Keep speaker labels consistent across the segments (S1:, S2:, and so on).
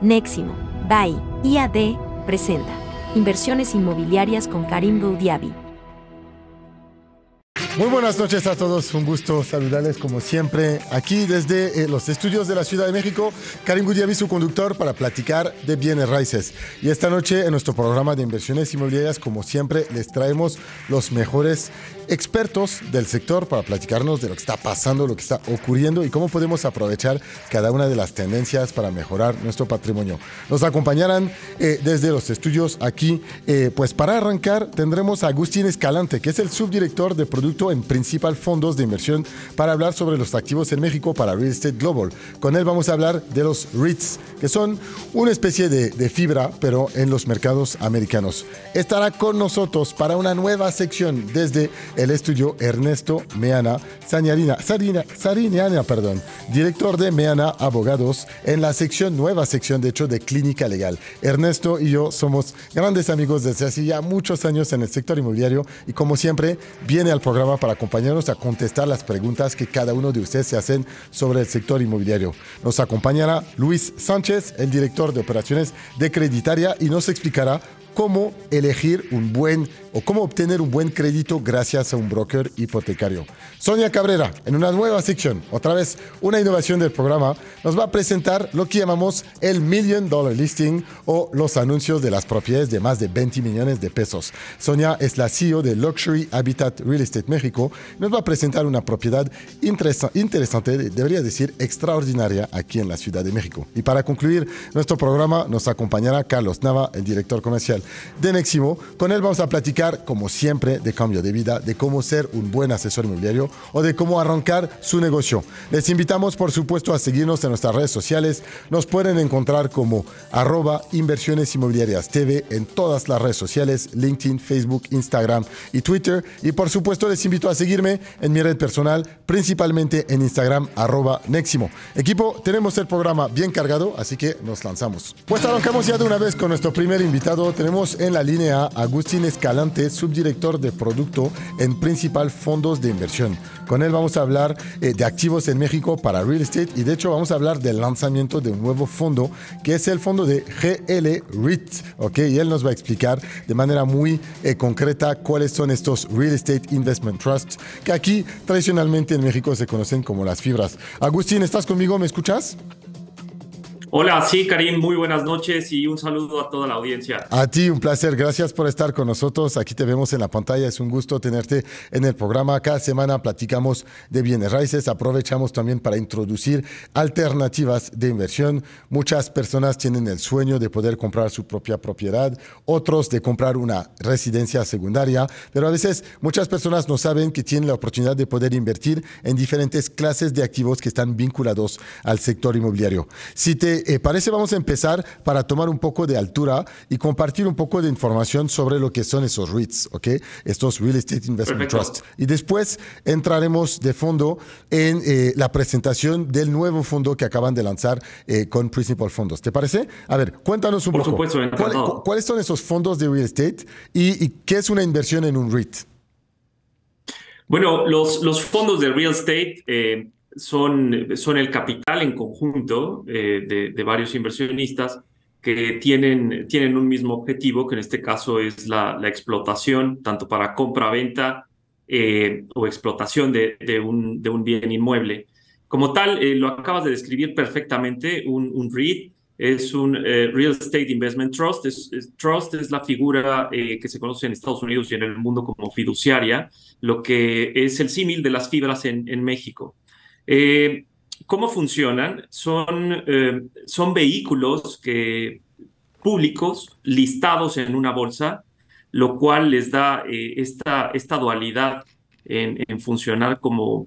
S1: Neximo, BAI, IAD, presenta Inversiones Inmobiliarias con Karim Goudiabi.
S2: Muy buenas noches a todos, un gusto saludarles como siempre aquí desde eh, los estudios de la Ciudad de México. Karim Gudiavi, su conductor, para platicar de bienes raíces. Y esta noche en nuestro programa de inversiones inmobiliarias, como siempre, les traemos los mejores expertos del sector para platicarnos de lo que está pasando, lo que está ocurriendo y cómo podemos aprovechar cada una de las tendencias para mejorar nuestro patrimonio. Nos acompañarán eh, desde los estudios aquí. Eh, pues para arrancar tendremos a Agustín Escalante, que es el subdirector de productos en Principal Fondos de Inversión para hablar sobre los activos en México para Real Estate Global. Con él vamos a hablar de los REITs, que son una especie de, fibra, pero en los mercados americanos. Estará con nosotros para una nueva sección desde el estudio Ernesto Meana Sañarina, Sarina, Sariniana, perdón, director de Meana Abogados, en la sección, nueva sección de hecho, de Clínica Legal. Ernesto y yo somos grandes amigos desde hace ya muchos años en el sector inmobiliario y como siempre viene al programa para acompañarnos a contestar las preguntas que cada uno de ustedes se hacen sobre el sector inmobiliario. Nos acompañará Luis Sánchez, el director de operaciones de Creditaria, y nos explicará cómo elegir un buen o cómo obtener un buen crédito gracias a un broker hipotecario. Sonia Cabrera, en una nueva sección, otra vez una innovación del programa, nos va a presentar lo que llamamos el Million Dollar Listing o los anuncios de las propiedades de más de 20 millones de pesos. Sonia es la CEO de Luxury Habitat Real Estate México. Nos va a presentar una propiedad interesante, debería decir extraordinaria, aquí en la Ciudad de México. Y para concluir nuestro programa, nos acompañará Carlos Nava, el director comercial de Neximo. Con él vamos a platicar como siempre, de cambio de vida, de cómo ser un buen asesor inmobiliario o de cómo arrancar su negocio. Les invitamos, por supuesto, a seguirnos en nuestras redes sociales. Nos pueden encontrar como arroba inversiones inmobiliarias TV en todas las redes sociales, LinkedIn, Facebook, Instagram y Twitter. Y, por supuesto, les invito a seguirme en mi red personal, principalmente en Instagram, arroba Neximo. Equipo, tenemos el programa bien cargado, así que nos lanzamos. Pues arrancamos ya de una vez con nuestro primer invitado. Tenemos en la línea a Agustín Escalante subdirector de producto en principal fondos de inversión. Con él vamos a hablar eh, de activos en México para real estate y de hecho vamos a hablar del lanzamiento de un nuevo fondo que es el fondo de GL REIT, ¿ok? Y él nos va a explicar de manera muy eh, concreta cuáles son estos real estate investment trusts que aquí tradicionalmente en México se conocen como las fibras. Agustín, ¿estás conmigo? ¿Me escuchas?
S3: Hola, sí, Karim, muy buenas noches y un saludo a toda la audiencia.
S2: A ti, un placer. Gracias por estar con nosotros. Aquí te vemos en la pantalla. Es un gusto tenerte en el programa. Cada semana platicamos de bienes raíces. Aprovechamos también para introducir alternativas de inversión. Muchas personas tienen el sueño de poder comprar su propia propiedad, otros de comprar una residencia secundaria, pero a veces muchas personas no saben que tienen la oportunidad de poder invertir en diferentes clases de activos que están vinculados al sector inmobiliario. Si Parece eh, parece vamos a empezar para tomar un poco de altura y compartir un poco de información sobre lo que son esos REITs, ¿ok? Estos Real Estate Investment Trusts. Y después entraremos de fondo en eh, la presentación del nuevo fondo que acaban de lanzar eh, con Principal Fondos. ¿Te parece? A ver, cuéntanos un Por poco. Supuesto, ¿Cuáles son esos fondos de real estate y, qué es una inversión en un REIT? Bueno,
S3: los, fondos de real estate son, son el capital en conjunto eh, de, varios inversionistas que tienen, tienen un mismo objetivo, que en este caso es la, explotación, tanto para compra-venta eh, o explotación de, de, un, bien inmueble. Como tal, eh, lo acabas de describir perfectamente, un, REIT es un Real Estate Investment Trust. trust es la figura que se conoce en Estados Unidos y en el mundo como fiduciaria, lo que es el símil de las fibras en México. Eh, ¿Cómo funcionan? Son, eh, son vehículos que, públicos listados en una bolsa, lo cual les da eh, esta, esta dualidad en, funcionar como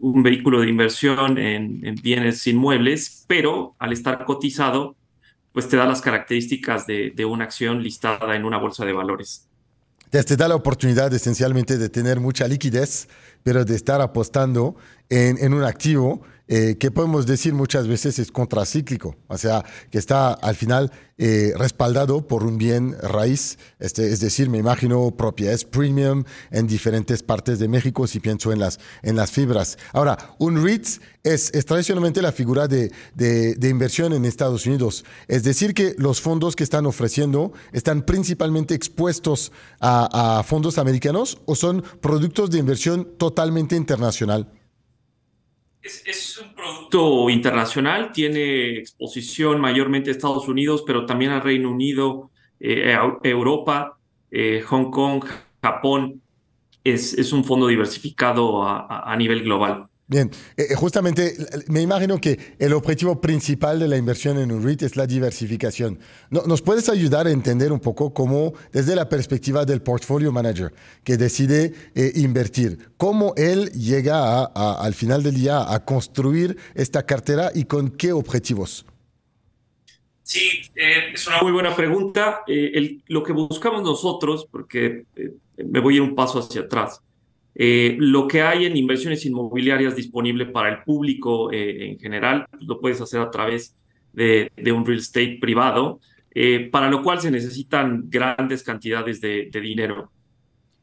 S3: un vehículo de inversión en, bienes inmuebles, pero al estar cotizado, pues te da las características de, de una acción listada en una bolsa de valores.
S2: Te da la oportunidad esencialmente de tener mucha liquidez pero de estar apostando en, en un activo eh, que podemos decir muchas veces es contracíclico, o sea, que está al final eh, respaldado por un bien raíz, este, es decir, me imagino propiedades premium en diferentes partes de México si pienso en las, en las fibras. Ahora, un REIT es, tradicionalmente la figura de, inversión en Estados Unidos, es decir, que los fondos que están ofreciendo están principalmente expuestos a fondos americanos o son productos de inversión totalmente internacional.
S3: Es, un producto internacional, tiene exposición mayormente a Estados Unidos, pero también al Reino Unido, eh, Europa, eh, Hong Kong, Japón. Es, es, un fondo diversificado a nivel global.
S2: Bien, eh, eh, justamente me imagino que el objetivo principal de la inversión en un REIT es la diversificación. ¿Nos puedes ayudar a entender un poco cómo, desde la perspectiva del portfolio manager que decide eh, invertir, cómo él llega al final del día a construir esta cartera y con qué objetivos?
S3: Sí, es una muy buena pregunta. lo que buscamos nosotros, porque me voy a ir un paso hacia atrás eh, lo que hay en inversiones inmobiliarias disponible para el público eh, en general, pues, lo puedes hacer a través de, un real estate privado, eh, para lo cual se necesitan grandes cantidades de, dinero.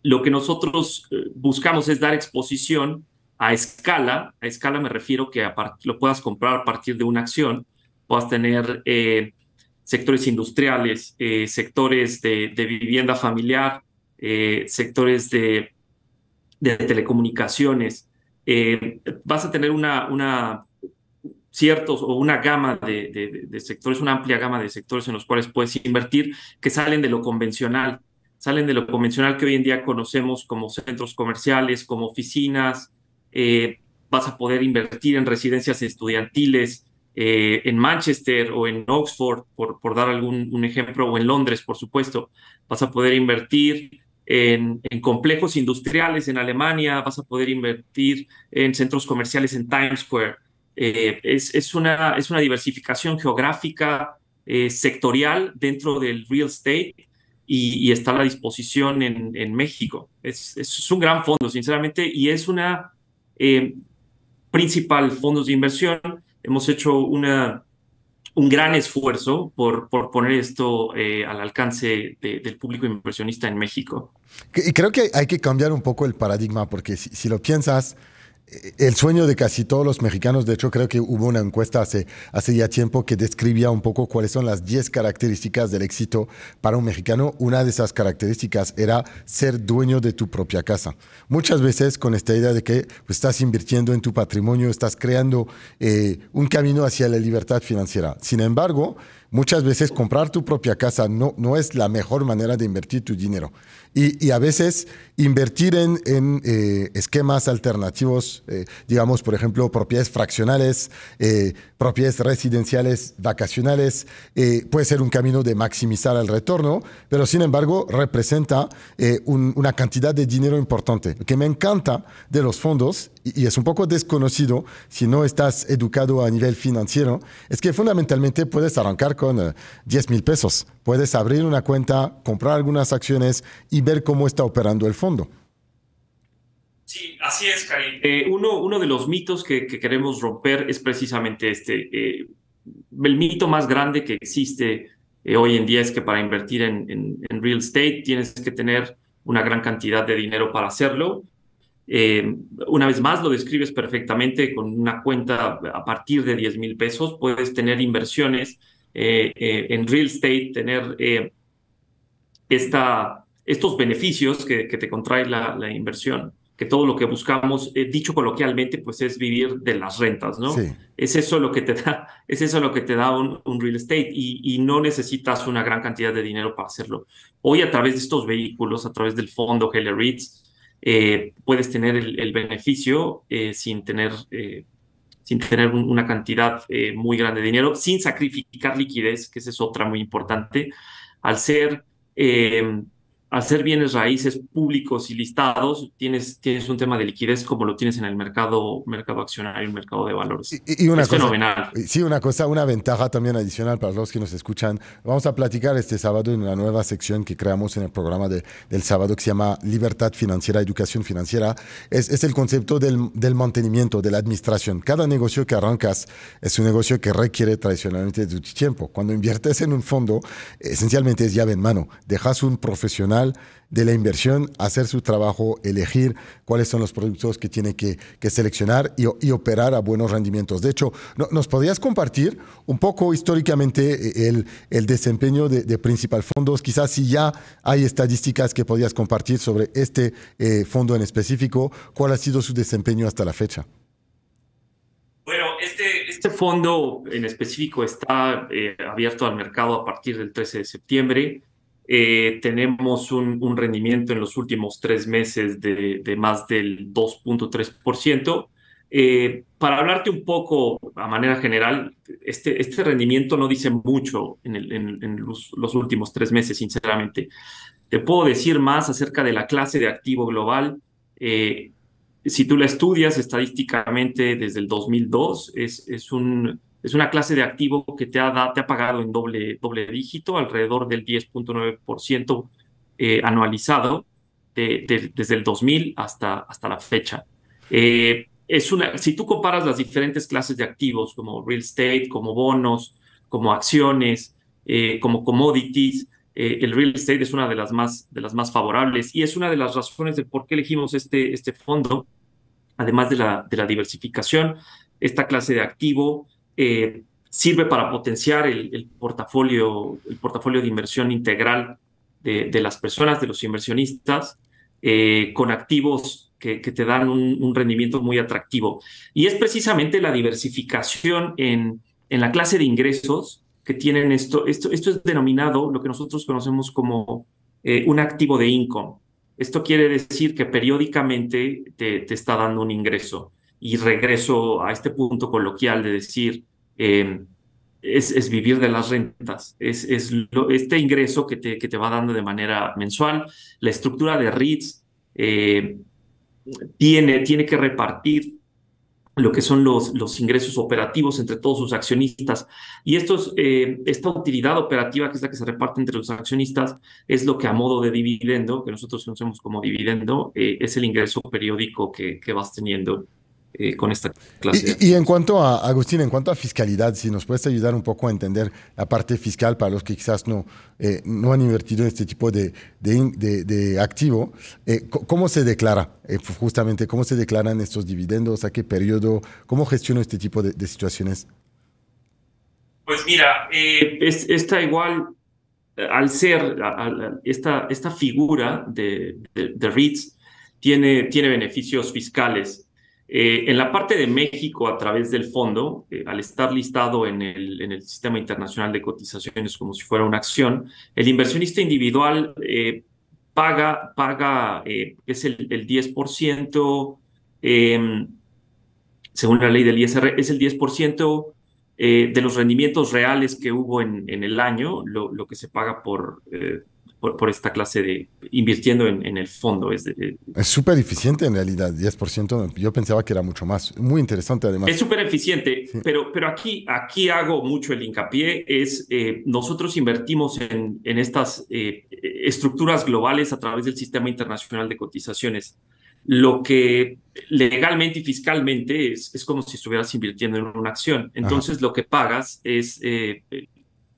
S3: Lo que nosotros buscamos es dar exposición a escala. A escala me refiero que lo puedas comprar a partir de una acción, puedas tener sectores industriales, sectores de vivienda familiar, sectores de de telecomunicaciones, eh, vas a tener una, una ciertos o una gama de, sectores, una amplia gama de sectores en los cuales puedes invertir que salen de lo convencional, salen de lo convencional que hoy en día conocemos como centros comerciales, como oficinas, eh, vas a poder invertir en residencias estudiantiles eh, en Manchester o en Oxford, por, por dar algún un ejemplo, o en Londres, por supuesto, vas a poder invertir en, complejos industriales en Alemania, vas a poder invertir en centros comerciales en Times Square. Eh, es, es, una, es una diversificación geográfica eh, sectorial dentro del real estate y, está a la disposición en, en México. Es, es, un gran fondo, sinceramente, y es una eh, principal fondo de inversión. Hemos hecho una un gran esfuerzo por, por poner esto eh, al alcance del público inversionista en México.
S2: Y creo que hay que cambiar un poco el paradigma, porque si lo piensas, el sueño de casi todos los mexicanos. De hecho, creo que hubo una encuesta hace, hace ya tiempo que describía un poco cuáles son las 10 características del éxito para un mexicano. Una de esas características era ser dueño de tu propia casa. Muchas veces con esta idea de que pues, estás invirtiendo en tu patrimonio, estás creando eh, un camino hacia la libertad financiera. Sin embargo, muchas veces comprar tu propia casa no, es la mejor manera de invertir tu dinero. Y, a veces invertir en, eh, esquemas alternativos, eh, digamos, por ejemplo, propiedades fraccionales, eh, propiedades residenciales vacacionales, puede ser un camino de maximizar el retorno, pero sin embargo representa una cantidad de dinero importante. Lo que me encanta de los fondos y, es un poco desconocido si no estás educado a nivel financiero, es que fundamentalmente puedes arrancar con 10 eh, mil pesos. Puedes abrir una cuenta, comprar algunas acciones y ver cómo está operando el fondo.
S3: Sí, así es, eh, uno, de los mitos que, queremos romper es precisamente este. Eh, el mito más grande que existe hoy en día es que para invertir en, real estate tienes que tener una gran cantidad de dinero para hacerlo eh, una vez más, lo describes perfectamente con una cuenta a partir de 10 mil pesos. Puedes tener inversiones eh, eh, en real estate, tener esta, estos beneficios que, que te contrae la, inversión. Que todo lo que buscamos, dicho coloquialmente, pues es vivir de las rentas, ¿no? Es eso lo que te da, es eso lo que te da un, real estate y, no necesitas una gran cantidad de dinero para hacerlo. Hoy, a través de estos vehículos, a través del fondo Heller REITs, eh, puedes tener el, beneficio eh, sin tener, eh, sin tener una cantidad muy grande de dinero, sin sacrificar liquidez, que esa es otra muy importante. Al ser al ser bienes raíces públicos y listados, tienes, tienes un tema de liquidez como lo tienes en el mercado, mercado accionario, el mercado de valores. Y, una es cosa, fenomenal.
S2: Sí, una cosa, una ventaja también adicional para los que nos escuchan. Vamos a platicar este sábado en una nueva sección que creamos en el programa del sábado que se llama Libertad Financiera, Educación Financiera. Es, es el concepto del, del, mantenimiento, de la administración. Cada negocio que arrancas es un negocio que requiere tradicionalmente de tu tiempo. Cuando inviertes en un fondo, esencialmente es llave en mano. Dejas un profesional de la inversión, hacer su trabajo, elegir cuáles son los productos que tiene que, seleccionar y, operar a buenos rendimientos. De hecho, ¿nos podrías compartir un poco históricamente eh, el, desempeño de, Principal Fondos? Quizás si ya hay estadísticas que podrías compartir sobre este eh, fondo en específico, ¿cuál ha sido su desempeño hasta la fecha?
S3: Bueno, este, este fondo en específico está eh, abierto al mercado a partir del 13 de septiembre. Eh, tenemos un, rendimiento en los últimos tres meses de, más del 2.3%. Eh, para hablarte un poco a manera general, este, este rendimiento no dice mucho en, los, últimos tres meses, sinceramente. Te puedo decir más acerca de la clase de activo global. Eh, si tú la estudias estadísticamente desde el 2002, es, es un es una clase de activo que te ha, ha pagado en doble, doble dígito, alrededor del 10.9% eh, anualizado desde el 2000 hasta, hasta la fecha. Eh, es una, si tú comparas las diferentes clases de activos como real estate, como bonos, como acciones, eh, como commodities, el real estate es una de las, más, de las más favorables y es una de las razones de por qué elegimos este, este fondo, además de la, de la diversificación, esta clase de activo eh, sirve para potenciar el, portafolio, el portafolio de inversión integral de, las personas, de los inversionistas, eh, con activos que, te dan un, rendimiento muy atractivo. Y es precisamente la diversificación en, en la clase de ingresos que tienen esto. Esto, esto es denominado lo que nosotros conocemos como eh, un activo de income. Esto quiere decir que periódicamente te, te está dando un ingreso. Y regreso a este punto coloquial de decir, Em, es, vivir de las rentas, es, este ingreso que te, te va dando de manera mensual. La estructura de REITs em, tiene, tiene que repartir lo que son los, los ingresos operativos entre todos sus accionistas. Y estos, em, esta utilidad operativa, que es la que se reparte entre los accionistas, es lo que a modo de dividendo, que nosotros conocemos como dividendo, eh, es el ingreso periódico que vas teniendo eh, con esta clase. Y,
S2: en cuanto a, Agustín, en cuanto a fiscalidad, si nos puedes ayudar un poco a entender la parte fiscal para los que quizás no, eh, no han invertido en este tipo de, de, activo, eh, ¿cómo se declara? justamente, ¿cómo se declaran estos dividendos? ¿A qué periodo? ¿Cómo gestiona este tipo de, situaciones?
S3: Pues mira, está igual al ser esta, esta figura de, de, REITs tiene, tiene beneficios fiscales eh, en la parte de México, a través del fondo, eh, al estar listado en el, sistema internacional de cotizaciones como si fuera una acción, el inversionista individual eh, paga, es el, 10%, em, según la ley del ISR, es el 10% de los rendimientos reales que hubo en, el año, lo que se paga por por, esta clase de invirtiendo en, el fondo. Es
S2: súper eficiente en realidad, 10%. Yo pensaba que era mucho más. Muy interesante además. Es súper
S3: eficiente, pero, pero aquí, aquí hago mucho el hincapié. Es eh, nosotros invertimos en, en estas eh, estructuras globales a través del sistema internacional de cotizaciones lo que legalmente y fiscalmente es, es, como si estuvieras invirtiendo en una acción. Entonces lo que pagas es, eh,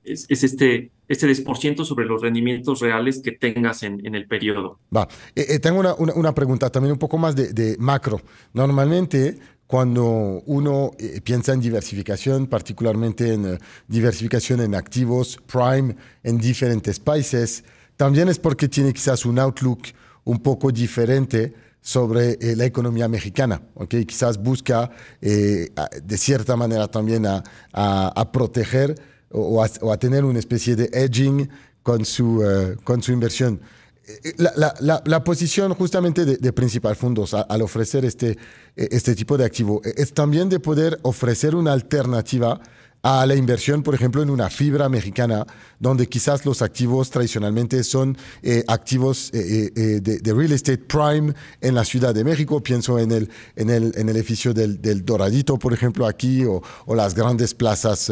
S3: es, es, este este 10% sobre los rendimientos reales que tengas en, el periodo.
S2: Va, eh, eh, tengo una, pregunta también un poco más de, macro. Normalmente cuando uno eh, piensa en diversificación, particularmente en diversificación en activos, prime, en diferentes países, también es porque tiene quizás un outlook un poco diferente sobre la economía mexicana, ¿okay? quizás busca de cierta manera también a, a proteger o a, tener una especie de edging con su, eh, con su inversión. Eh, la, la, la, posición justamente de, principal fundos al ofrecer este, eh, este tipo de activo es también de poder ofrecer una alternativa a la inversión, por ejemplo, en una fibra mexicana, donde quizás los activos tradicionalmente son eh, activos eh, eh, de, real estate prime en la Ciudad de México. Pienso en el, en el, en el edificio del, Doradito, por ejemplo, aquí, o, las grandes plazas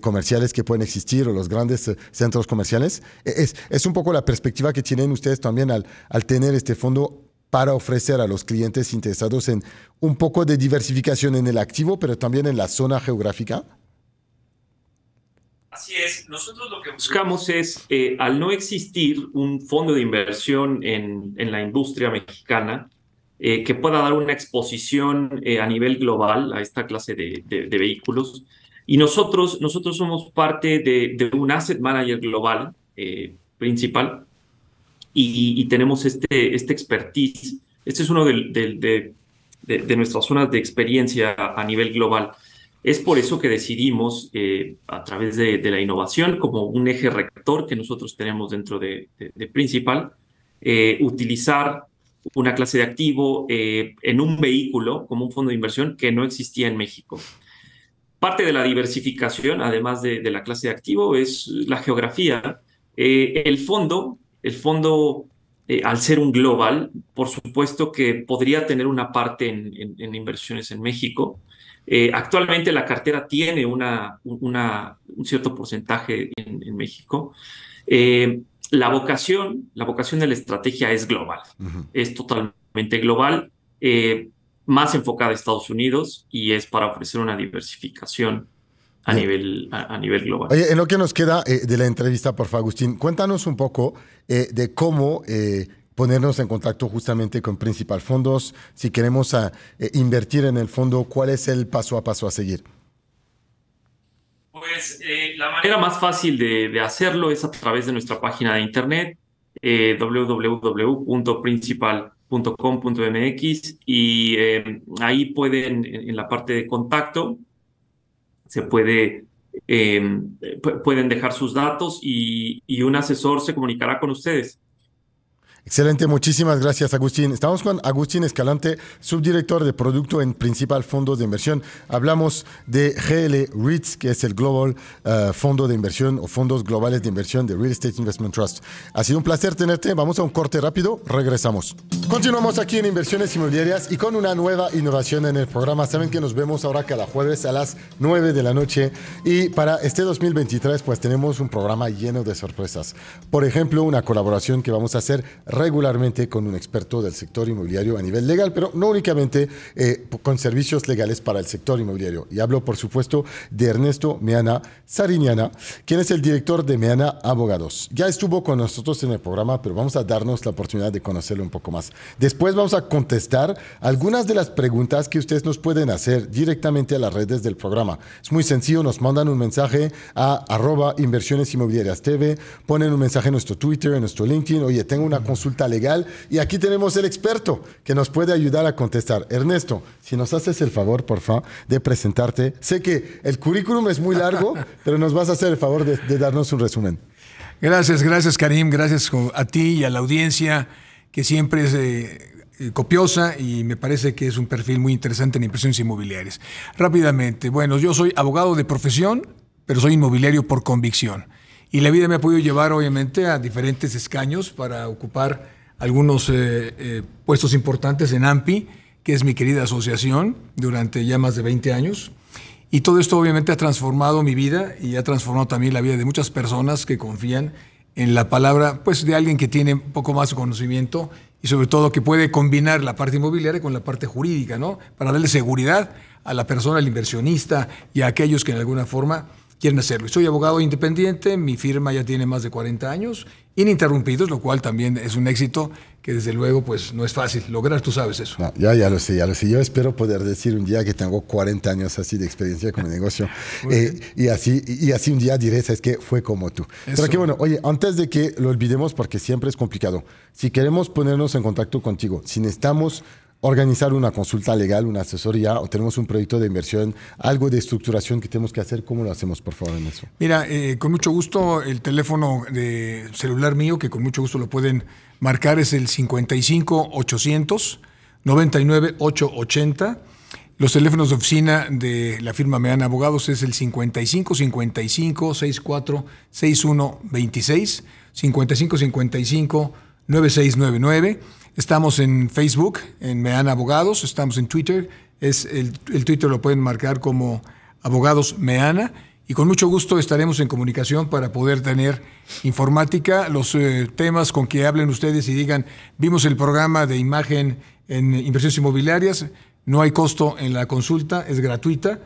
S2: comerciales que pueden existir, o los grandes centros comerciales. E, es, es, un poco la perspectiva que tienen ustedes también al, al tener este fondo para ofrecer a los clientes interesados en un poco de diversificación en el activo, pero también en la zona geográfica.
S3: Así es, nosotros lo que buscamos es, eh, al no existir un fondo de inversión en, en la industria mexicana, eh, que pueda dar una exposición eh, a nivel global a esta clase de, de, vehículos. Y nosotros, nosotros somos parte de, de un asset manager global principal y, y, tenemos este, este expertise. Este es uno de, nuestras zonas de experiencia a nivel global. Es por eso que decidimos, eh, a través de, la innovación, como un eje rector que nosotros tenemos dentro de, Principal, eh, utilizar una clase de activo eh, en un vehículo como un fondo de inversión que no existía en México. Parte de la diversificación, además de, la clase de activo, es la geografía. el fondo, el fondo al ser un global, por supuesto que podría tener una parte en inversiones en México, eh, actualmente la cartera tiene una, un cierto porcentaje en, México. Eh, la vocación, la vocación de la estrategia es global, es totalmente global, eh, más enfocada a Estados Unidos y es para ofrecer una diversificación a, nivel, a, nivel global. Oye, en lo
S2: que nos queda de la entrevista, por favor, Agustín, cuéntanos un poco de cómo ponernos en contacto justamente con Principal Fondos si queremos ah, eh, invertir en el fondo? ¿Cuál es el paso a paso a seguir?
S3: Pues eh, la manera más fácil de, hacerlo es a través de nuestra página de internet eh, www.principal.com.mx y ahí pueden, en, la parte de contacto, se puede pueden dejar sus datos y, un asesor se comunicará con ustedes.
S2: Excelente, muchísimas gracias Agustín. Estamos con Agustín Escalante, subdirector de producto en Principal Fondos de Inversión. Hablamos de GL REITs, que es el Global eh, Fondo de Inversión o Fondos Globales de Inversión de Real Estate Investment Trust. Ha sido un placer tenerte. Vamos a un corte rápido, regresamos. Continuamos aquí en Inversiones Inmobiliarias y con una nueva innovación en el programa. Saben que nos vemos ahora cada jueves a las 9 de la noche y para este 2023 pues tenemos un programa lleno de sorpresas. Por ejemplo, una colaboración que vamos a hacer regularmente con un experto del sector inmobiliario a nivel legal, pero no únicamente eh, con servicios legales para el sector inmobiliario. Y hablo, por supuesto, de Ernesto Meana Sariñana, quien es el director de Meana Abogados. Ya estuvo con nosotros en el programa, pero vamos a darnos la oportunidad de conocerlo un poco más. Después vamos a contestar algunas de las preguntas que ustedes nos pueden hacer directamente a las redes del programa. Es muy sencillo, nos mandan un mensaje a arroba inversiones inmobiliarias TV, ponen un mensaje en nuestro Twitter, en nuestro LinkedIn, oye, tengo una consulta legal y aquí tenemos el experto que nos puede ayudar a contestar. Ernesto, si nos haces el favor, por favor, de presentarte. Sé que el currículum es muy largo, pero nos vas a hacer el favor de, darnos un
S4: resumen. Gracias, gracias Karim, gracias a ti y a la audiencia que siempre es eh, eh, copiosa y me parece que es un perfil muy interesante en impresiones inmobiliarias. Rápidamente, bueno, yo soy abogado de profesión, pero soy inmobiliario por convicción. Y la vida me ha podido llevar, obviamente, a diferentes escaños para ocupar algunos eh, eh, puestos importantes en AMPI, que es mi querida asociación, durante ya más de 20 años. Y todo esto obviamente ha transformado mi vida y ha transformado también la vida de muchas personas que confían en la palabra pues, de alguien que tiene un poco más de conocimiento y sobre todo que puede combinar la parte inmobiliaria con la parte jurídica, ¿no? Para darle seguridad a la persona, al inversionista y a aquellos que en alguna forma quieren hacerlo. Soy abogado independiente, mi firma ya tiene más de 40 años, ininterrumpidos, lo cual también es un éxito que desde luego pues no es fácil lograr, tú sabes eso.
S2: ya, ya lo sé, ya lo sé. Yo espero poder decir un día que tengo 40 años así de experiencia con el negocio eh, y, así, y así un día diré, sabes que fue como tú. Pero que bueno, oye, antes de que lo olvidemos, porque siempre es complicado, si queremos ponernos en contacto contigo, si necesitamos organizar una consulta legal, una asesoría, o tenemos un proyecto de inversión, algo de estructuración que tenemos que hacer, ¿cómo lo hacemos, por favor, en eso?
S4: Mira, eh, con mucho gusto, el teléfono de celular mío, que con mucho gusto lo pueden marcar, es el 55 800 99 880. Los teléfonos de oficina de la firma Meana Abogados es el 55 55 64 61 26, 55 55 9699 Estamos en Facebook, en Meana Abogados, estamos en Twitter, es el, Twitter lo pueden marcar como Abogados Meana y con mucho gusto estaremos en comunicación para poder tener informática, los eh, temas con que hablen ustedes y digan, vimos el programa de imagen en inversiones inmobiliarias, no hay costo en la consulta, es gratuita,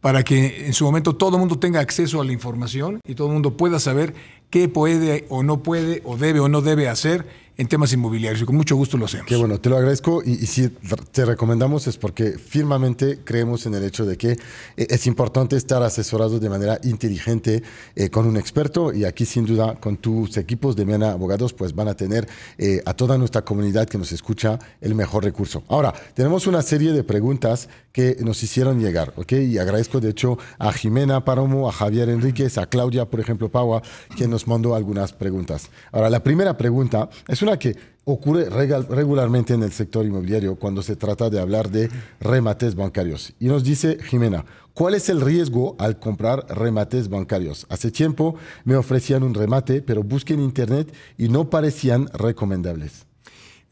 S4: para que en su momento todo el mundo tenga acceso a la información y todo el mundo pueda saber
S2: qué puede o no puede o debe o no debe hacer en temas inmobiliarios y con mucho gusto lo hacemos. Qué bueno, te lo agradezco y, si te recomendamos es porque firmemente creemos en el hecho de que eh, es importante estar asesorados de manera inteligente eh, con un experto y aquí sin duda con tus equipos de Miana Abogados pues van a tener eh, a toda nuestra comunidad que nos escucha el mejor recurso. Ahora, tenemos una serie de preguntas que nos hicieron llegar, ¿ok? Y agradezco de hecho a Jimena Paromo, a Javier Enríquez, a Claudia, por ejemplo, Paua, que nos respondo algunas preguntas. Ahora, la primera pregunta es una que ocurre regularmente en el sector inmobiliario cuando se trata de hablar de remates bancarios. Y nos dice Jimena, ¿cuál es el riesgo al comprar remates bancarios? Hace tiempo me ofrecían un remate, pero busqué en Internet y no parecían recomendables.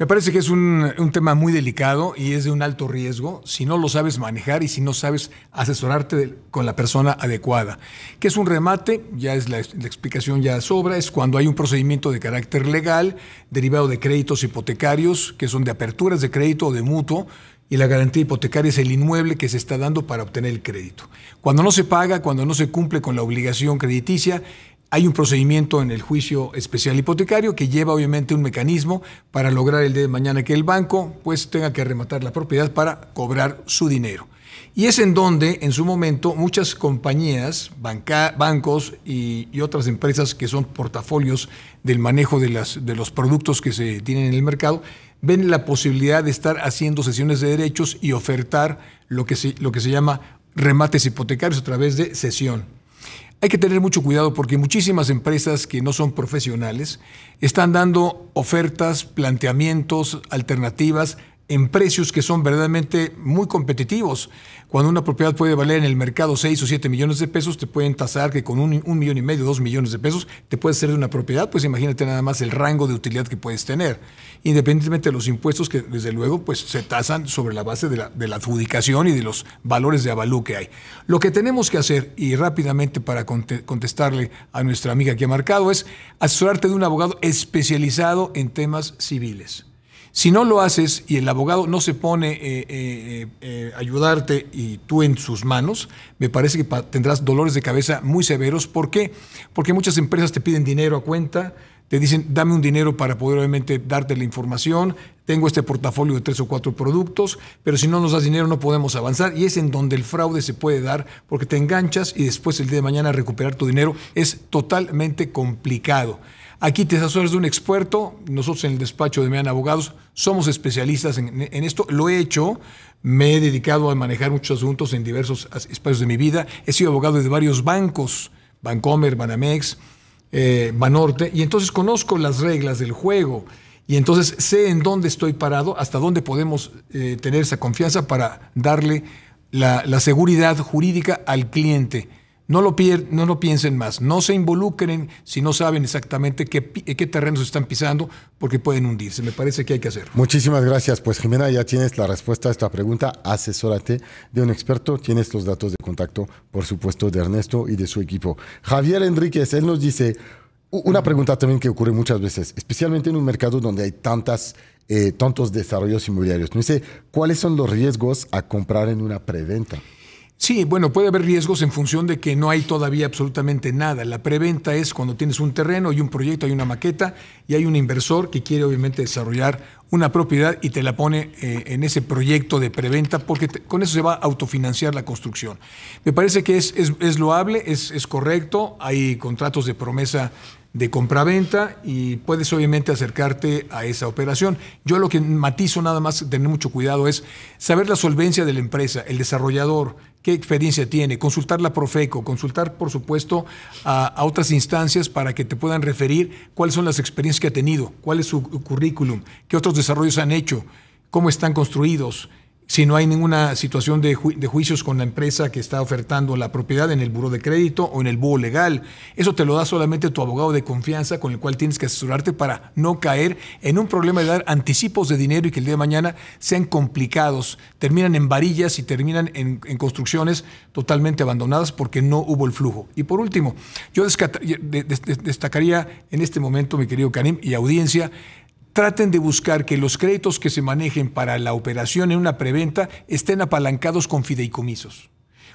S2: Me parece que es
S4: un, tema muy delicado y es de un alto riesgo si no lo sabes manejar y si no sabes asesorarte con la persona adecuada. ¿Qué es un remate, ya es la, la, explicación ya sobra, es cuando hay un procedimiento de carácter legal derivado de créditos hipotecarios, que son de aperturas de crédito o de mutuo, y la garantía hipotecaria es el inmueble que se está dando para obtener el crédito. Cuando no se paga, cuando no se cumple con la obligación crediticia, hay un procedimiento en el juicio especial hipotecario que lleva obviamente un mecanismo para lograr el día de mañana que el banco pues tenga que rematar la propiedad para cobrar su dinero. Y es en donde en su momento muchas compañías, bancos y, otras empresas que son portafolios del manejo de, las, de los productos que se tienen en el mercado, ven la posibilidad de estar haciendo sesiones de derechos y ofertar lo que se, lo que se llama remates hipotecarios a través de sesión. Hay que tener mucho cuidado porque muchísimas empresas que no son profesionales están dando ofertas, planteamientos, alternativas en precios que son verdaderamente muy competitivos. Cuando una propiedad puede valer en el mercado 6 o 7 millones de pesos, te pueden tasar que con un, millón y medio, 2 millones de pesos, te puedes ser de una propiedad, pues imagínate nada más el rango de utilidad que puedes tener. Independientemente de los impuestos que desde luego pues, se tasan sobre la base de la, adjudicación y de los valores de avalú que hay. Lo que tenemos que hacer, y rápidamente para contestarle a nuestra amiga que ha marcado, es asesorarte de un abogado especializado en temas civiles. Si no lo haces y el abogado no se pone eh, eh, eh, a ayudarte y tú en sus manos, me parece que tendrás dolores de cabeza muy severos. ¿Por qué? Porque muchas empresas te piden dinero a cuenta, te dicen, dame un dinero para poder obviamente darte la información, tengo este portafolio de tres o cuatro productos, pero si no nos das dinero no podemos avanzar y es en donde el fraude se puede dar porque te enganchas y después el día de mañana recuperar tu dinero es totalmente complicado. Aquí te asesoras de un experto. Nosotros en el despacho de Mean Abogados somos especialistas en, esto. Lo he hecho. Me he dedicado a manejar muchos asuntos en diversos espacios de mi vida. He sido abogado de varios bancos, Bancomer, Banamex, eh, Banorte. Y entonces conozco las reglas del juego. Y entonces sé en dónde estoy parado, hasta dónde podemos eh, tener esa confianza para darle la seguridad jurídica al cliente no lo, no lo piensen más, no se involucren si no saben exactamente qué, terrenos están pisando, porque pueden hundirse. Me parece que hay que hacer.
S2: Muchísimas gracias. Pues Jimena, ya tienes la respuesta a esta pregunta. Asesórate de un experto. Tienes los datos de contacto, por supuesto, de Ernesto y de su equipo. Javier Enríquez, él nos dice una pregunta también que ocurre muchas veces, especialmente en un mercado donde hay tantas eh, tantos desarrollos inmobiliarios. No dice ¿cuáles son los riesgos a comprar en una preventa? Sí,
S4: bueno, puede haber riesgos en función de que no hay todavía absolutamente nada. La preventa es cuando tienes un terreno, y un proyecto, hay una maqueta y hay un inversor que quiere obviamente desarrollar una propiedad y te la pone eh, en ese proyecto de preventa porque con eso se va a autofinanciar la construcción. Me parece que es, es, es loable, es, es, correcto, hay contratos de promesa de compraventa y puedes obviamente acercarte a esa operación. Yo lo que matizo nada más, tener mucho cuidado, es saber la solvencia de la empresa, el desarrollador, qué experiencia tiene, consultar la Profeco, consultar por supuesto a, otras instancias para que te puedan referir cuáles son las experiencias que ha tenido, cuál es su currículum, qué otros desarrollos han hecho, cómo están construidos, si no hay ninguna situación de, juicios con la empresa que está ofertando la propiedad en el buro de crédito o en el búho legal. Eso te lo da solamente tu abogado de confianza con el cual tienes que asesorarte para no caer en un problema de dar anticipos de dinero y que el día de mañana sean complicados, terminan en varillas y terminan en, en construcciones totalmente abandonadas porque no hubo el flujo. Y por último, yo destacaría en este momento, mi querido Karim y audiencia, traten de buscar que los créditos que se manejen para la operación en una preventa estén apalancados con fideicomisos.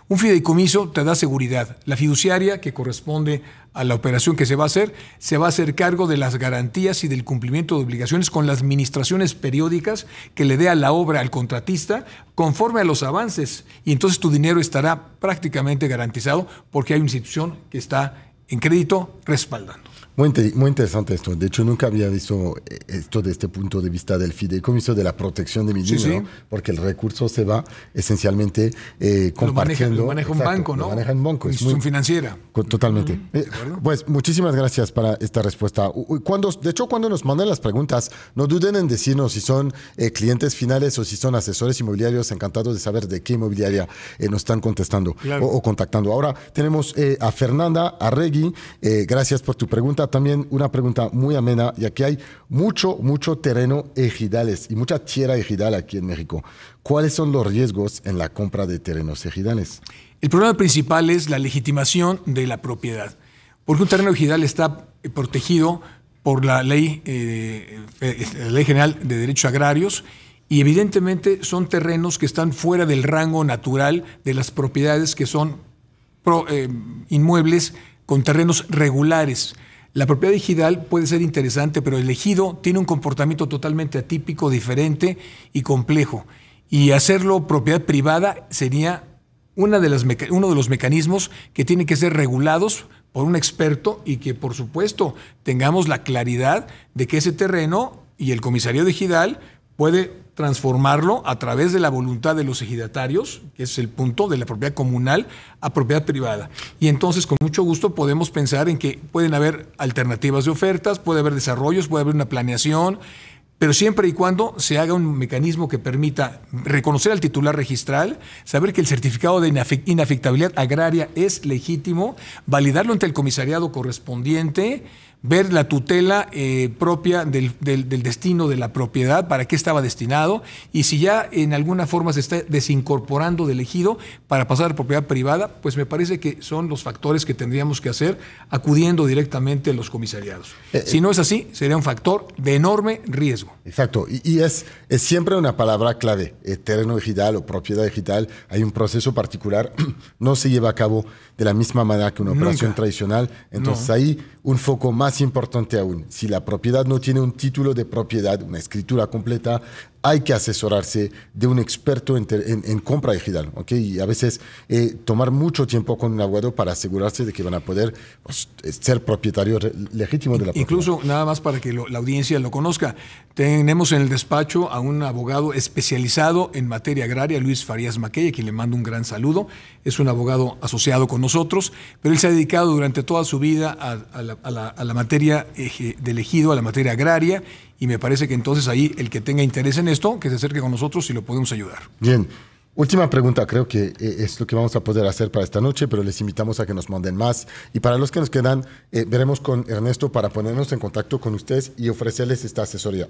S4: Un fideicomiso te da seguridad. La fiduciaria, que corresponde a la operación que se va a hacer, se va a hacer cargo de las garantías y del cumplimiento de obligaciones con las administraciones periódicas que le dé a la obra al contratista conforme a los avances. Y entonces tu dinero estará prácticamente garantizado porque hay una institución que está en crédito respaldando.
S2: Muy, interesante esto. De hecho, nunca había visto eh, esto desde este punto de vista del fideicomiso de la protección de mi dinero, porque el recurso se va esencialmente eh, compartiendo. Lo maneja, un
S4: banco, ¿no? Lo maneja un banco. financiera.
S2: Totalmente. Eh, pues muchísimas gracias para esta respuesta. Cuando, de hecho, cuando nos mandan las preguntas, no duden en decirnos si son eh, clientes finales o si son asesores inmobiliarios. Encantados de saber de qué inmobiliaria nos están contestando o, contactando. Ahora tenemos a Fernanda Arregui. gracias por tu pregunta también, una pregunta muy amena, ya que hay mucho, mucho terreno ejidales y mucha tierra ejidal aquí en México. ¿Cuáles son los riesgos en la compra de terrenos ejidales?
S4: El problema principal es la legitimación de la propiedad, porque un terreno ejidal está protegido por la ley, eh, eh, ley General de Derechos Agrarios y evidentemente son terrenos que están fuera del rango natural de las propiedades que son eh, inmuebles con terrenos regulares. La propiedad digital puede ser interesante, pero el ejido tiene un comportamiento totalmente atípico, diferente y complejo. Y hacerlo propiedad privada sería una de uno de los mecanismos que tienen que ser regulados por un experto y que, por supuesto, tengamos la claridad de que ese terreno y el comisario digital puede transformarlo a través de la voluntad de los ejidatarios, que es el punto de la propiedad comunal, a propiedad privada. Y entonces, con mucho gusto, podemos pensar en que pueden haber alternativas de ofertas, puede haber desarrollos, puede haber una planeación, pero siempre y cuando se haga un mecanismo que permita reconocer al titular registral, saber que el certificado de inafectabilidad agraria es legítimo, validarlo ante el comisariado correspondiente, ver la tutela eh, propia del, destino de la propiedad, para qué estaba destinado, y si ya en alguna forma se está desincorporando del ejido para pasar a propiedad privada, pues me parece que son los factores que tendríamos que hacer acudiendo directamente a los comisariados.
S2: Eh, si no es así, sería un factor de enorme riesgo. Exacto, y, es, es, siempre una palabra clave, eh, terreno digital o propiedad digital, hay un proceso particular, no se lleva a cabo de la misma manera que una operación tradicional. Entonces ahí un foco más importante aún. Si la propiedad no tiene un título de propiedad, una escritura completa, hay que asesorarse de un experto en, en compra digital, ¿ok? Y a veces eh, tomar mucho tiempo con un abogado para asegurarse de que van a poder pues, ser propietarios legítimos de la propiedad.
S4: Incluso, nada más para que la audiencia lo conozca, tenemos en el despacho a un abogado especializado en materia agraria, Luis Farías Maquella, quien le mando un gran saludo. Es un abogado asociado con nosotros, pero él se ha dedicado durante toda su vida a, la, materia de ejido, a la materia agraria, y me parece que entonces ahí el que tenga interés en esto, que se acerque con nosotros y lo podemos ayudar.
S2: Bien. Última pregunta, creo que eh, es lo que vamos a poder hacer para esta noche, pero les invitamos a que nos manden más. Y para los que nos quedan, eh, veremos con Ernesto para ponernos en contacto con ustedes y ofrecerles esta asesoría.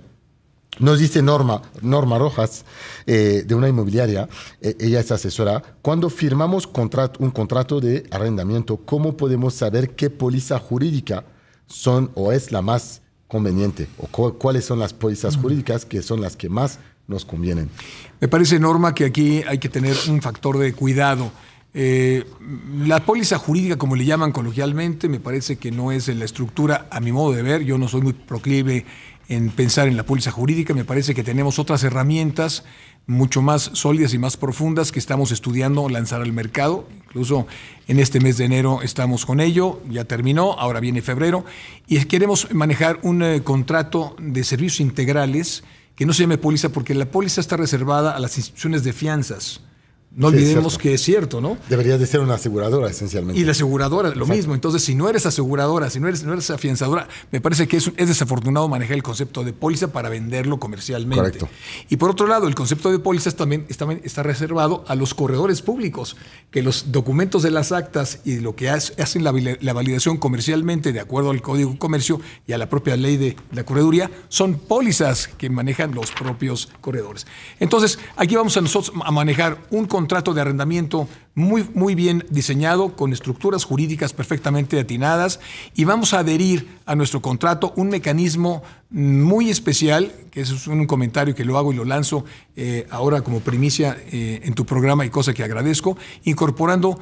S2: Nos dice Norma, Norma Rojas, eh, de una inmobiliaria, ella es asesora. Cuando firmamos un contrato de arrendamiento, ¿cómo podemos saber qué póliza jurídica son o es la más conveniente o cuáles son las pólizas jurídicas que son las que más nos convienen. Me parece, Norma, que aquí hay que tener un factor de cuidado.
S4: Eh, la póliza jurídica, como le llaman coloquialmente, me parece que no es la estructura, a mi modo de ver, yo no soy muy proclive en pensar en la póliza jurídica, me parece que tenemos otras herramientas mucho más sólidas y más profundas que estamos estudiando lanzar al mercado. Incluso en este mes de enero estamos con ello, ya terminó, ahora viene febrero, y queremos manejar un eh, contrato de servicios integrales que no se llame póliza porque la póliza está reservada a las instituciones de fianzas no olvidemos
S2: que es cierto, ¿no? Debería de ser una aseguradora, esencialmente. Y la
S4: aseguradora, lo mismo. Entonces, si no eres aseguradora, si no eres, no eres afianzadora, me parece que es, es, desafortunado manejar el concepto de póliza para venderlo comercialmente. Correcto. Y por otro lado, el concepto de pólizas también está, reservado a los corredores públicos, que los documentos de las actas y lo que hacen la, la validación comercialmente de acuerdo al Código de Comercio y a la propia ley de la correduría son pólizas que manejan los propios corredores. Entonces, aquí vamos a nosotros a manejar un concepto contrato de arrendamiento muy, muy bien diseñado, con estructuras jurídicas perfectamente atinadas, y vamos a adherir a nuestro contrato un mecanismo muy especial, que eso es un comentario que lo hago y lo lanzo eh, ahora como primicia eh, en tu programa y cosa que agradezco, incorporando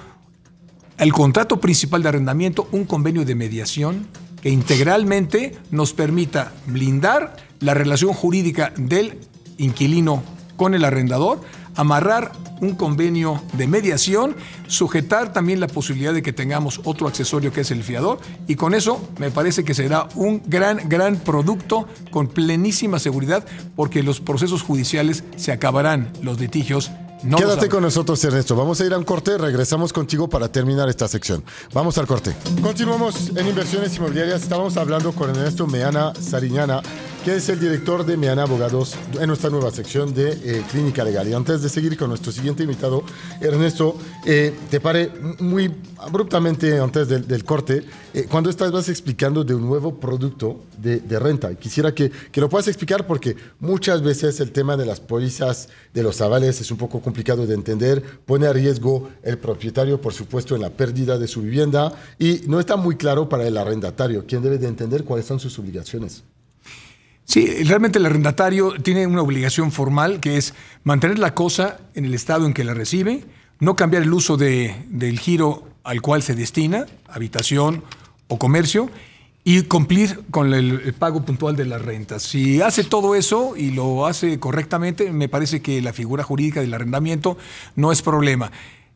S4: al contrato principal de arrendamiento un convenio de mediación que integralmente nos permita blindar la relación jurídica del inquilino con el arrendador amarrar un convenio de mediación, sujetar también la posibilidad de que tengamos otro accesorio que es el fiador y con eso me parece que será un gran, gran producto con plenísima seguridad porque los procesos judiciales se acabarán, los litigios
S2: Quédate con nosotros, Ernesto. Vamos a ir a un corte. Regresamos contigo para terminar esta sección. Vamos al corte. Continuamos en inversiones inmobiliarias. Estábamos hablando con Ernesto Meana Sariñana, que es el director de Meana Abogados en nuestra nueva sección de eh, Clínica Legal. Y antes de seguir con nuestro siguiente invitado, Ernesto, eh, te pare muy abruptamente antes del, corte, eh, cuando estabas explicando de un nuevo producto de, renta. Quisiera que, lo puedas explicar porque muchas veces el tema de las pólizas, de los avales, es un poco complicado de entender, pone a riesgo el propietario, por supuesto, en la pérdida de su vivienda y no está muy claro para el arrendatario, quien debe de entender cuáles son sus obligaciones.
S4: Sí, realmente el arrendatario tiene una obligación formal que es mantener la cosa en el estado en que la recibe, no cambiar el uso de, del giro al cual se destina, habitación o comercio, y cumplir con el, pago puntual de las rentas. Si hace todo eso y lo hace correctamente, me parece que la figura jurídica del arrendamiento no es problema.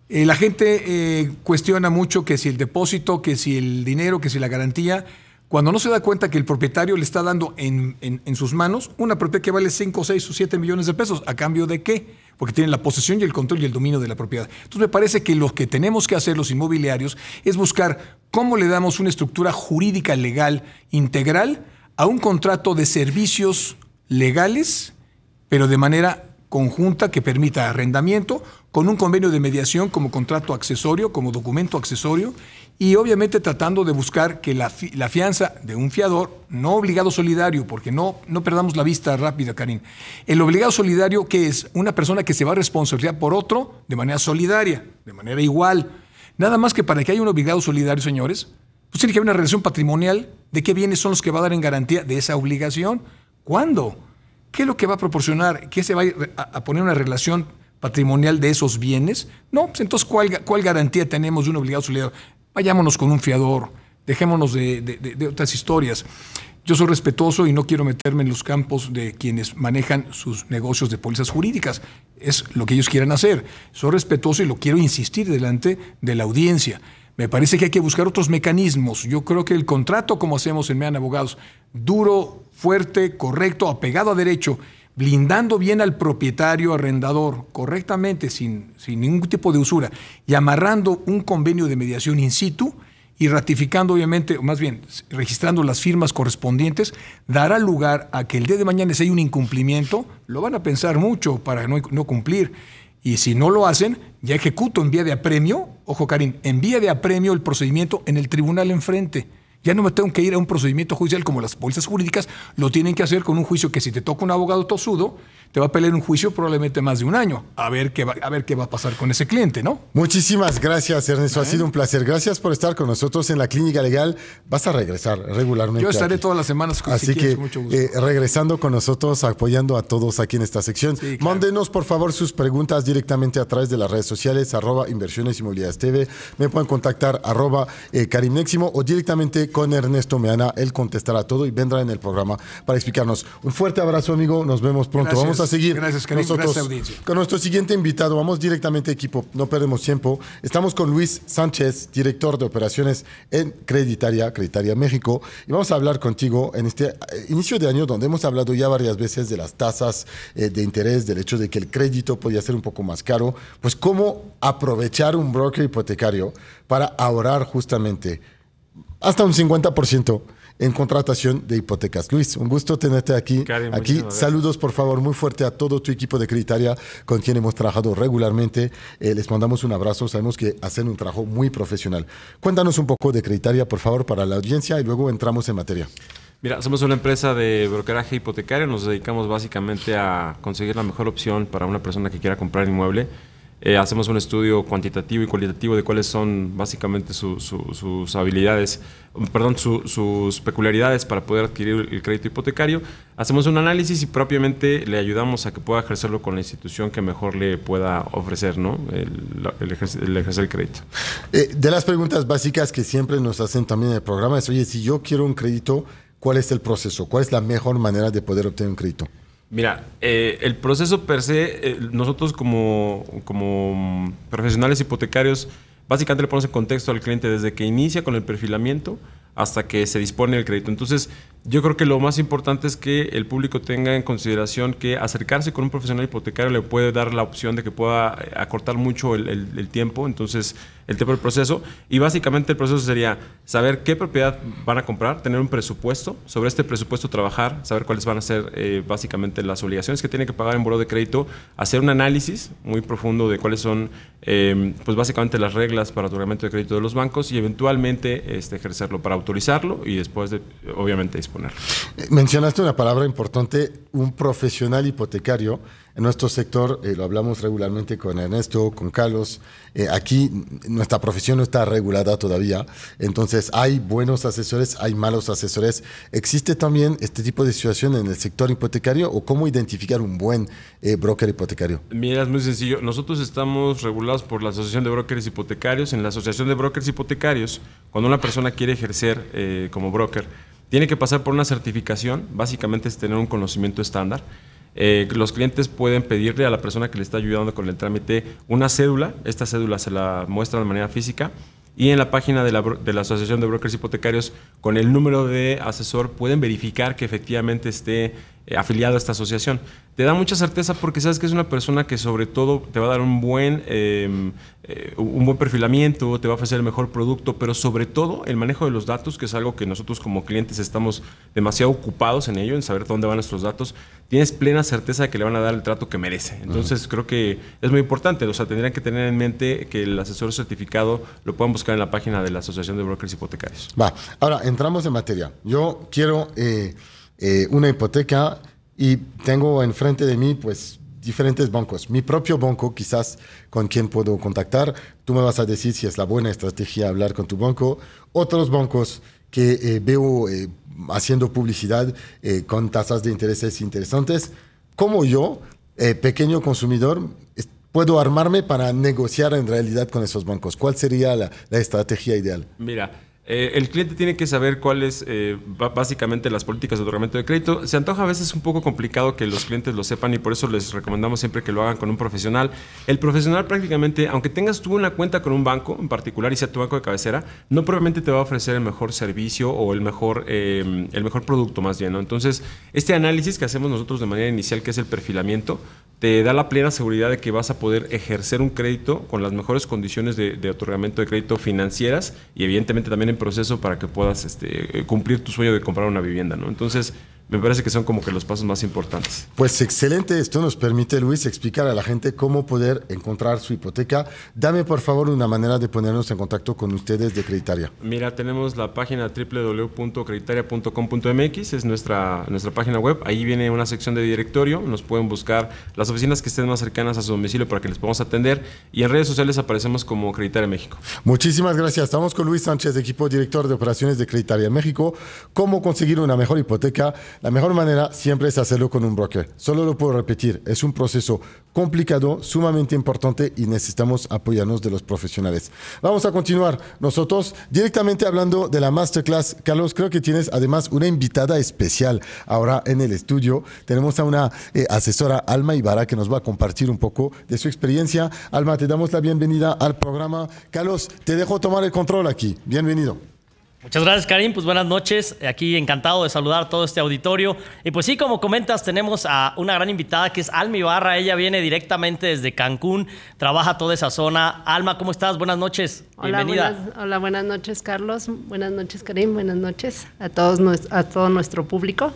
S4: Eh, la gente eh, cuestiona mucho que si el depósito, que si el dinero, que si la garantía, cuando no se da cuenta que el propietario le está dando en, en, en sus manos una propiedad que vale 5, 6 o 7 millones de pesos, ¿a cambio de qué? porque tienen la posesión y el control y el dominio de la propiedad. Entonces me parece que lo que tenemos que hacer los inmobiliarios es buscar cómo le damos una estructura jurídica legal integral a un contrato de servicios legales, pero de manera conjunta que permita arrendamiento con un convenio de mediación como contrato accesorio, como documento accesorio y obviamente tratando de buscar que la, fianza de un fiador, no obligado solidario, porque no, no perdamos la vista rápida, Karim. El obligado solidario que es una persona que se va a responsabilizar por otro de manera solidaria, de manera igual. Nada más que para que haya un obligado solidario, señores, pues tiene que haber una relación patrimonial de qué bienes son los que va a dar en garantía de esa obligación. ¿Cuándo? ¿Qué es lo que va a proporcionar? ¿Qué se va a poner una relación patrimonial de esos bienes? No, pues entonces, ¿cuál, cuál garantía tenemos de un obligado solidario? Vayámonos con un fiador, dejémonos de, otras historias. Yo soy respetuoso y no quiero meterme en los campos de quienes manejan sus negocios de pólizas jurídicas. Es lo que ellos quieran hacer. Soy respetuoso y lo quiero insistir delante de la audiencia. Me parece que hay que buscar otros mecanismos. Yo creo que el contrato, como hacemos en Mean Abogados, duro, fuerte, correcto, apegado a derecho, blindando bien al propietario arrendador correctamente, sin, ningún tipo de usura, y amarrando un convenio de mediación in situ y ratificando, obviamente, más bien, registrando las firmas correspondientes, dará lugar a que el día de mañana, si hay un incumplimiento, lo van a pensar mucho para no, no cumplir. Y si no lo hacen, ya ejecuto en vía de apremio, ojo Karim, en vía de apremio el procedimiento en el tribunal enfrente ya no me tengo que ir a un procedimiento judicial como las bolsas jurídicas lo tienen que hacer con un juicio que si te toca un abogado tosudo, te va a pelear un juicio probablemente más de un año. A ver qué va, a, ver qué va a pasar con ese cliente, ¿no?
S2: Muchísimas gracias, Ernesto. Ha sido un placer. Gracias por estar con nosotros en la Clínica Legal. Vas a regresar regularmente. Yo estaré
S4: todas las semanas con Así que, eh,
S2: regresando con nosotros, apoyando a todos aquí en esta sección. Mándenos, por favor, sus preguntas directamente a través de las redes sociales, arroba inversiones movilidades TV. Me pueden contactar arroba eh, o directamente con Ernesto Meana. Él contestará todo y vendrá en el programa para explicarnos. Un fuerte abrazo, amigo. Nos vemos pronto. Vamos a seguir gracias, con nuestro siguiente invitado. Vamos directamente equipo, no perdemos tiempo. Estamos con Luis Sánchez, director de operaciones en Creditaria, Creditaria México, y vamos a hablar contigo en este eh, inicio de año donde hemos hablado ya varias veces de las tasas eh, de interés, del hecho de que el crédito podía ser un poco más caro, pues cómo aprovechar un broker hipotecario para ahorrar justamente hasta un 50% en contratación de hipotecas. Luis, un gusto tenerte aquí. aquí saludos, por favor, muy fuerte a todo tu equipo de creditaria con quien hemos trabajado regularmente. Eh, les mandamos un abrazo. Sabemos que hacen un trabajo muy profesional. Cuéntanos un poco de creditaria, por favor, para la audiencia y luego entramos en materia.
S5: Mira, somos una empresa de brokeraje hipotecario. Nos dedicamos básicamente a conseguir la mejor opción para una persona que quiera comprar inmueble eh, hacemos un estudio cuantitativo y cualitativo de cuáles son básicamente sus habilidades, perdón, sus peculiaridades para poder adquirir el crédito hipotecario. Hacemos un análisis y propiamente le ayudamos a que pueda ejercerlo con la institución que mejor le pueda ofrecer el, el, ejercer, el, crédito.
S2: Eh, de las preguntas básicas que siempre nos hacen también en el programa es, oye, si yo quiero un crédito, ¿cuál es el proceso? ¿Cuál es la mejor manera de poder obtener un crédito?
S5: Mira, eh, el proceso per se, eh, nosotros como, como mm, profesionales hipotecarios, básicamente le ponemos en contexto al cliente desde que inicia con el perfilamiento hasta que se dispone el crédito. Entonces, yo creo que lo más importante es que el público tenga en consideración que acercarse con un profesional hipotecario le puede dar la opción de que pueda eh, acortar mucho el, tiempo, entonces el tiempo del proceso. Y básicamente el proceso sería saber qué propiedad van a comprar, tener un presupuesto, sobre este presupuesto trabajar, saber cuáles van a ser eh, básicamente las obligaciones que tiene que pagar en buro de crédito, hacer un análisis muy profundo de cuáles son em, pues básicamente las reglas para otorgamiento de crédito de los bancos y eventualmente este, ejercerlo para autorizarlo y después de,
S2: obviamente eh, mencionaste una palabra importante, un profesional hipotecario. En nuestro sector eh, lo hablamos regularmente con Ernesto, con Carlos. Eh, aquí nuestra profesión no está regulada todavía. Entonces hay buenos asesores, hay malos asesores. ¿Existe también este tipo de situación en el sector hipotecario o cómo identificar un buen broker hipotecario?
S5: Mira, es muy sencillo. Nosotros estamos regulados por la Asociación de Brokers Hipotecarios. En la Asociación de Brokers Hipotecarios, cuando una persona quiere ejercer como broker, tiene que pasar por una certificación, básicamente es tener un conocimiento estándar. Eh, los clientes pueden pedirle a la persona que le está ayudando con el trámite una cédula, esta cédula se la muestra de manera física y en la página de la, de la, Asociación de Brokers Hipotecarios con el número de asesor pueden verificar que efectivamente esté eh, afiliado a esta asociación. Te da mucha certeza porque sabes que es una persona que sobre todo te va a dar un buen, em, eh, un buen perfilamiento, te va a ofrecer el mejor producto, pero sobre todo el manejo de los datos, que es algo que nosotros como clientes estamos demasiado ocupados en ello, en saber dónde van nuestros datos, tienes plena certeza de que le van a dar el trato que merece. Entonces creo que es muy importante, o sea, tendrían que tener en mente que el asesor certificado lo puedan buscar en la página de la Asociación de Brokers Hipotecarios.
S2: Va, ahora entramos en materia. Yo quiero... Eh, eh, una hipoteca y tengo enfrente de mí pues diferentes bancos. Mi propio banco, quizás con quien puedo contactar, tú me vas a decir si es la buena estrategia hablar con tu banco. Otros bancos que eh, veo eh, haciendo publicidad con tasas de intereses interesantes. Como yo, pequeño consumidor, puedo armarme para negociar en realidad con esos bancos. ¿Cuál sería la, la estrategia ideal?
S5: Mira, eh, el cliente tiene que saber cuáles eh, básicamente las políticas de otorgamiento de crédito. Se antoja a veces un poco complicado que los clientes lo sepan y por eso les recomendamos siempre que lo hagan con un profesional. El profesional prácticamente, aunque tengas tú una cuenta con un banco en particular y sea tu banco de cabecera, no probablemente te va a ofrecer el mejor servicio o el mejor, em, el mejor producto más bien. Entonces, este análisis que hacemos nosotros de manera inicial, que es el perfilamiento, te da la plena seguridad de que vas a poder ejercer un crédito con las mejores condiciones de, otorgamiento de crédito financieras y evidentemente también en proceso para que puedas este, cumplir tu sueño de comprar una vivienda, ¿no? Entonces, me parece que son como que los pasos más importantes.
S2: Pues excelente, esto nos permite, Luis, explicar a la gente cómo poder encontrar su hipoteca. Dame, por favor, una manera de ponernos en contacto con ustedes de Creditaria.
S5: Mira, tenemos la página www.creditaria.com.mx, es nuestra, nuestra página web. Ahí viene una sección de directorio, nos pueden buscar las oficinas que estén más cercanas a su domicilio para que les podamos atender. Y en redes sociales aparecemos como Creditaria México.
S2: Muchísimas gracias. Estamos con Luis Sánchez, equipo director de operaciones de Creditaria México. ¿Cómo conseguir una mejor hipoteca? la mejor manera siempre es hacerlo con un broker. Solo lo puedo repetir, es un proceso complicado, sumamente importante y necesitamos apoyarnos de los profesionales. Vamos a continuar nosotros directamente hablando de la masterclass. Carlos, creo que tienes además una invitada especial ahora en el estudio. Tenemos a una eh, asesora, Alma Ibarra, que nos va a compartir un poco de su experiencia. Alma, te damos la bienvenida al programa. Carlos, te dejo tomar el control aquí. Bienvenido.
S6: Muchas gracias, Karim. Pues buenas noches. Aquí encantado de saludar todo este auditorio. Y pues sí, como comentas, tenemos a una gran invitada que es Alma Ibarra. Ella viene directamente desde Cancún, trabaja toda esa zona. Alma, ¿cómo estás? Buenas noches.
S7: Hola, Bienvenida. Buenas, hola, buenas noches, Carlos. Buenas noches, Karim. Buenas noches a, todos, a todo nuestro público.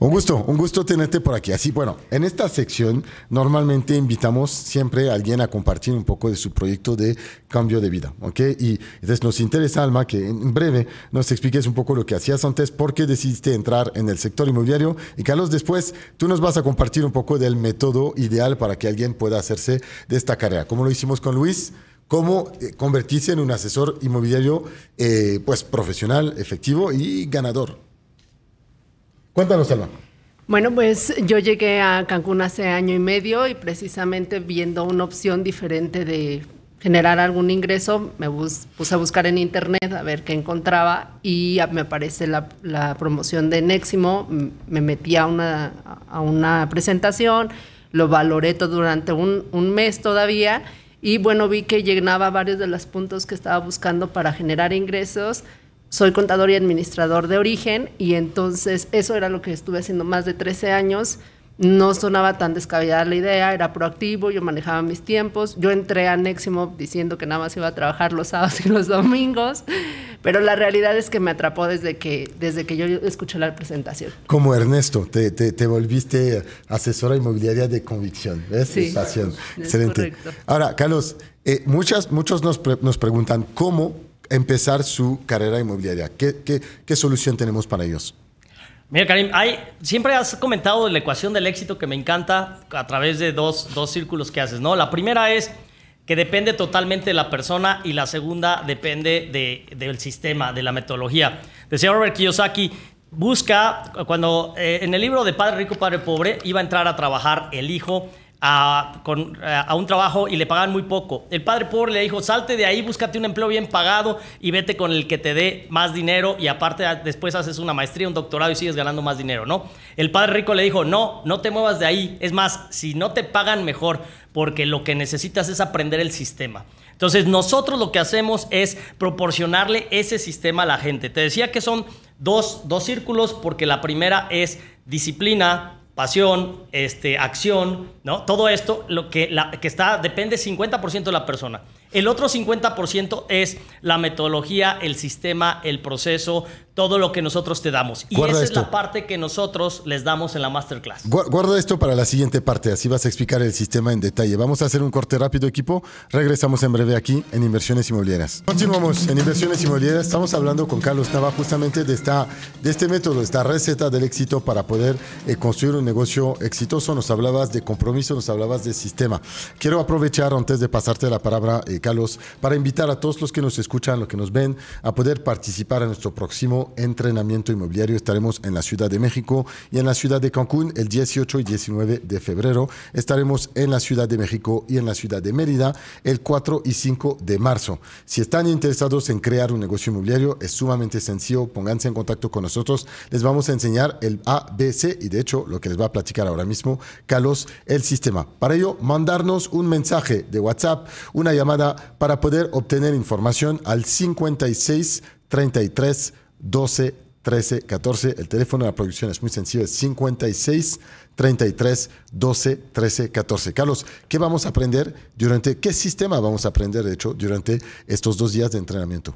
S2: Un gusto, un gusto tenerte por aquí. Así, bueno, en esta sección normalmente invitamos siempre a alguien a compartir un poco de su proyecto de cambio de vida, ¿ok? Y entonces nos interesa, Alma, que en breve nos expliques un poco lo que hacías antes, por qué decidiste entrar en el sector inmobiliario. Y Carlos, después tú nos vas a compartir un poco del método ideal para que alguien pueda hacerse de esta carrera, como lo hicimos con Luis cómo eh, convertirse en un asesor inmobiliario eh, pues profesional, efectivo y ganador. Cuéntanos,
S7: Bueno, pues yo llegué a Cancún hace año y medio y precisamente viendo una opción diferente de generar algún ingreso, me puse a buscar en internet a ver qué encontraba y me aparece la, promoción de Neximo, me metí a una, presentación, lo valoré todo durante un, un mes todavía y bueno, vi que llenaba varios de los puntos que estaba buscando para generar ingresos soy contador y administrador de origen y entonces eso era lo que estuve haciendo más de 13 años. No sonaba tan descabellada la idea, era proactivo, yo manejaba mis tiempos. Yo entré a Neximo diciendo que nada más iba a trabajar los sábados y los domingos, pero la realidad es que me atrapó desde que, desde que yo escuché la presentación.
S2: Como Ernesto, te, volviste asesora inmobiliaria de convicción, ¿ves? Sí, Excelente. Ahora, Carlos, eh, muchas, muchos nos, nos preguntan cómo empezar su carrera inmobiliaria? ¿Qué, solución tenemos para ellos?
S6: Mira, Karim, hay, siempre has comentado la ecuación del éxito que me encanta a través de dos, círculos que haces, ¿no? La primera es que depende totalmente de la persona y la segunda depende del sistema, de la metodología. Decía Robert Kiyosaki, busca, cuando eh, en el libro de Padre Rico, Padre Pobre, iba a entrar a trabajar el hijo eh, a, un trabajo y le pagan muy poco. El padre pobre le dijo, salte de ahí, búscate un empleo bien pagado y vete con el que te dé más dinero y aparte después haces una maestría, un doctorado y sigues ganando más dinero, ¿no? El padre rico le dijo, no, no te muevas de ahí. Es más, si no te pagan mejor, porque lo que necesitas es aprender el sistema. Entonces nosotros lo que hacemos es proporcionarle ese sistema a la gente. Te decía que son dos, dos círculos porque la primera es disciplina, pasión, este, acción, ¿no? Todo esto, lo que, la, que está, depende 50% de la persona. El otro 50% es la metodología, el sistema, el proceso, todo lo que nosotros te damos. Y esa es la parte que nosotros les damos en la masterclass.
S2: Guarda esto para la siguiente parte, así vas a explicar el sistema en detalle. Vamos a hacer un corte rápido, equipo. Regresamos en breve aquí en Inversiones Inmobiliarias. Continuamos en Inversiones Inmobiliarias. Estamos hablando con Carlos Nava justamente de, esta, de este método, de esta receta del éxito para poder eh, construir un negocio exitoso. Nos hablabas de compromiso, nos hablabas de sistema. Quiero aprovechar antes de pasarte la palabra, eh, Carlos, para invitar a todos los que nos escuchan, los que nos ven, a poder participar en nuestro próximo entrenamiento inmobiliario. Estaremos en la Ciudad de México y en la Ciudad de Cancún el 18 y 19 de febrero. Estaremos en la Ciudad de México y en la Ciudad de Mérida el 4 y 5 de marzo. Si están interesados en crear un negocio inmobiliario, es sumamente sencillo. Pónganse en contacto con nosotros. Les vamos a enseñar el ABC y de hecho lo que les va a platicar ahora mismo Carlos, el sistema. Para ello, mandarnos un mensaje de WhatsApp, una llamada para poder obtener información al 56 33 12 13 14. El teléfono de la producción es muy sencillo, es 56 33 12 13 14. Carlos, ¿qué vamos a aprender durante, qué sistema vamos a aprender, de hecho, durante estos dos días de entrenamiento?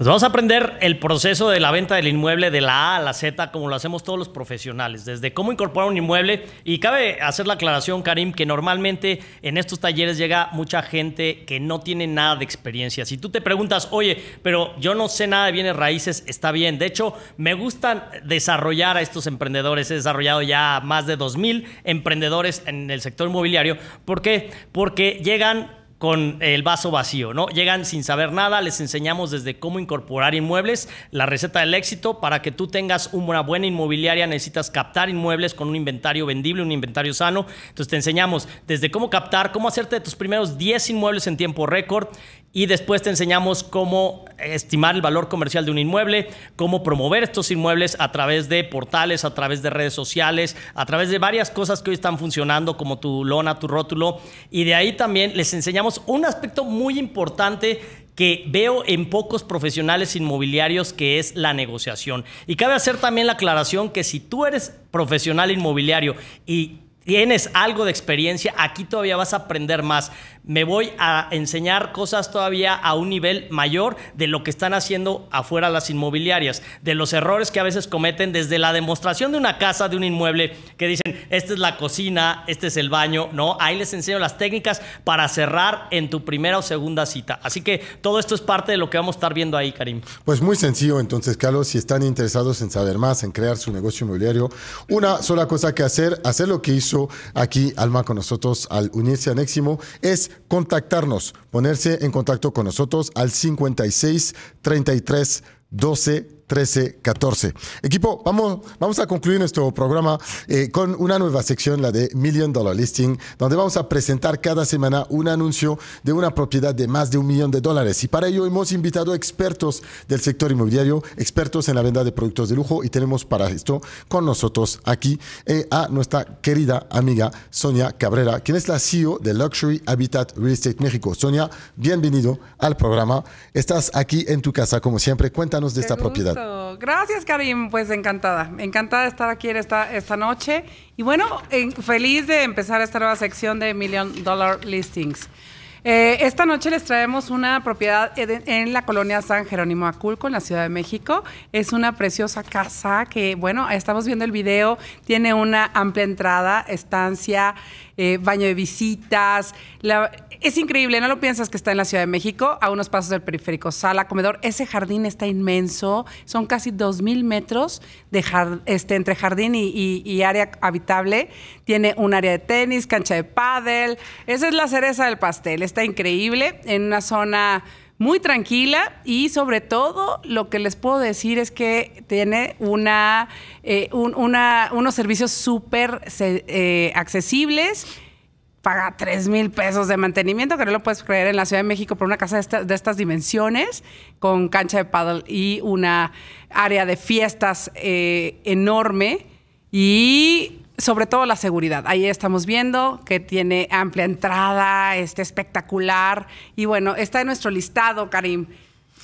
S6: Pues vamos a aprender el proceso de la venta del inmueble de la A a la Z, como lo hacemos todos los profesionales, desde cómo incorporar un inmueble. Y cabe hacer la aclaración, Karim, que normalmente en estos talleres llega mucha gente que no tiene nada de experiencia. Si tú te preguntas, oye, pero yo no sé nada de bienes raíces, está bien. De hecho, me gustan desarrollar a estos emprendedores. He desarrollado ya más de 2.000 emprendedores en el sector inmobiliario. ¿Por qué? Porque llegan con el vaso vacío, ¿no? Llegan sin saber nada, les enseñamos desde cómo incorporar inmuebles, la receta del éxito, para que tú tengas una buena inmobiliaria necesitas captar inmuebles con un inventario vendible, un inventario sano, entonces te enseñamos desde cómo captar, cómo hacerte de tus primeros 10 inmuebles en tiempo récord y después te enseñamos cómo estimar el valor comercial de un inmueble, cómo promover estos inmuebles a través de portales, a través de redes sociales, a través de varias cosas que hoy están funcionando como tu lona, tu rótulo. Y de ahí también les enseñamos un aspecto muy importante que veo en pocos profesionales inmobiliarios que es la negociación. Y cabe hacer también la aclaración que si tú eres profesional inmobiliario y tienes algo de experiencia, aquí todavía vas a aprender más. Me voy a enseñar cosas todavía a un nivel mayor de lo que están haciendo afuera las inmobiliarias, de los errores que a veces cometen desde la demostración de una casa, de un inmueble, que dicen, esta es la cocina, este es el baño, ¿no? Ahí les enseño las técnicas para cerrar en tu primera o segunda cita. Así que todo esto es parte de lo que vamos a estar viendo ahí, Karim.
S2: Pues muy sencillo, entonces, Carlos, si están interesados en saber más, en crear su negocio inmobiliario, una sola cosa que hacer, hacer lo que hizo aquí Alma con nosotros al unirse a Neximo es contactarnos, ponerse en contacto con nosotros al 56 33 12 13-14. Equipo, vamos, vamos a concluir nuestro programa eh, con una nueva sección, la de Million Dollar Listing, donde vamos a presentar cada semana un anuncio de una propiedad de más de un millón de dólares. Y para ello hemos invitado expertos del sector inmobiliario, expertos en la venta de productos de lujo, y tenemos para esto con nosotros aquí eh, a nuestra querida amiga Sonia Cabrera, quien es la CEO de Luxury Habitat Real Estate México. Sonia, bienvenido al programa. Estás aquí en tu casa, como siempre. Cuéntanos de esta propiedad.
S1: Gracias, Karim. Pues encantada. Encantada de estar aquí esta, esta noche. Y bueno, feliz de empezar esta nueva sección de Million Dollar Listings. Eh, esta noche les traemos una propiedad en, la colonia San Jerónimo Aculco, en la Ciudad de México. Es una preciosa casa que, bueno, estamos viendo el video, tiene una amplia entrada, estancia, eh, baño de visitas. es increíble, no lo piensas que está en la Ciudad de México, a unos pasos del periférico, sala, comedor. Ese jardín está inmenso, son casi 2.000 metros de este, entre jardín y, y, área habitable. Tiene un área de tenis, cancha de pádel. Esa es la cereza del pastel está increíble, en una zona muy tranquila y sobre todo lo que les puedo decir es que tiene una, eh, una unos servicios súper eh, accesibles. Paga 3 mil pesos de mantenimiento, que no lo puedes creer en la Ciudad de México por una casa de, de estas dimensiones, con cancha de paddle y una área de fiestas eh, enorme. Y sobre todo la seguridad. Ahí estamos viendo que tiene amplia entrada, está espectacular y bueno, está en nuestro listado, Karim.